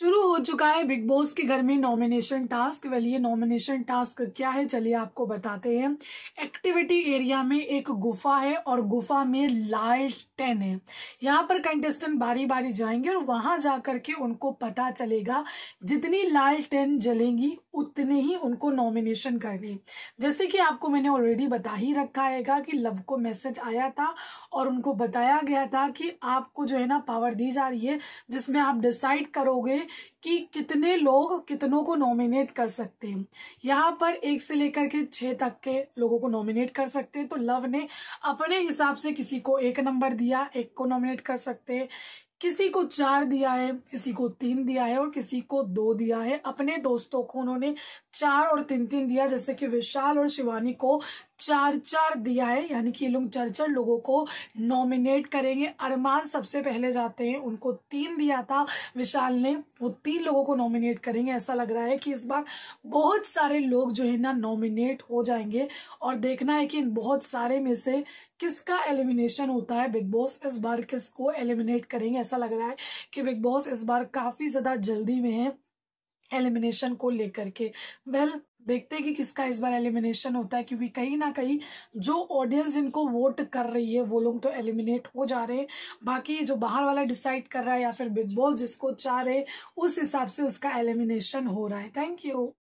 शुरू हो चुका है बिग बॉस के घर में नॉमिनेशन टास्क वेल ये नॉमिनेशन टास्क क्या है चलिए आपको बताते हैं एक्टिविटी एरिया में एक गुफा है और गुफा में लाल टेन है यहाँ पर कंटेस्टेंट बारी बारी जाएंगे और वहां जाकर के उनको पता चलेगा जितनी लाल टेन जलेंगी उतने ही उनको नॉमिनेशन करने जैसे कि आपको मैंने ऑलरेडी बता ही रखा है कि लव को मैसेज आया था और उनको बताया गया था कि आपको जो है ना पावर दी जा रही है जिसमें आप डिसाइड करोगे कि कितने लोग कितनों को नॉमिनेट कर सकते हैं यहाँ पर एक से लेकर के छः तक के लोगों को नॉमिनेट कर सकते हैं तो लव ने अपने हिसाब से किसी को एक नंबर दिया एक को नॉमिनेट कर सकते हैं किसी को चार दिया है किसी को तीन दिया है और किसी को दो दिया है अपने दोस्तों को उन्होंने चार और तीन तीन दिया जैसे कि विशाल और शिवानी को चार चार दिया है यानी कि ये लोग चार चार लोगों को नॉमिनेट करेंगे अरमान सबसे पहले जाते हैं उनको तीन दिया था विशाल ने वो तीन लोगों को नॉमिनेट करेंगे ऐसा लग रहा है कि इस बार बहुत सारे लोग जो है ना नॉमिनेट हो जाएंगे और देखना है कि इन बहुत सारे में से किसका एलिमिनेशन होता है बिग बॉस इस बार किसको एलिमिनेट करेंगे ऐसा लग रहा है कि बिग बॉस इस बार काफ़ी ज़्यादा जल्दी में है एलिमिनेशन को लेकर के वेल well, देखते हैं कि किसका इस बार एलिमिनेशन होता है क्योंकि कहीं ना कहीं जो ऑडियंस जिनको वोट कर रही है वो लोग तो एलिमिनेट हो जा रहे हैं बाकी जो बाहर वाला डिसाइड कर रहा है या फिर बिग बॉस जिसको चाह रहे उस हिसाब से उसका एलिमिनेशन हो रहा है थैंक यू